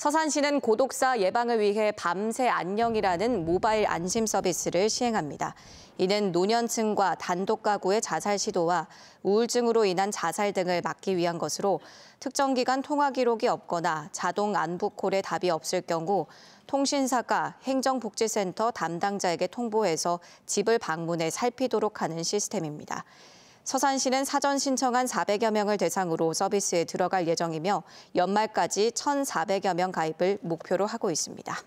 서산시는 고독사 예방을 위해 밤새 안녕이라는 모바일 안심 서비스를 시행합니다. 이는 노년층과 단독 가구의 자살 시도와 우울증으로 인한 자살 등을 막기 위한 것으로 특정 기간 통화 기록이 없거나 자동 안부콜에 답이 없을 경우 통신사가 행정복지센터 담당자에게 통보해서 집을 방문해 살피도록 하는 시스템입니다. 서산시는 사전 신청한 400여 명을 대상으로 서비스에 들어갈 예정이며 연말까지 1,400여 명 가입을 목표로 하고 있습니다.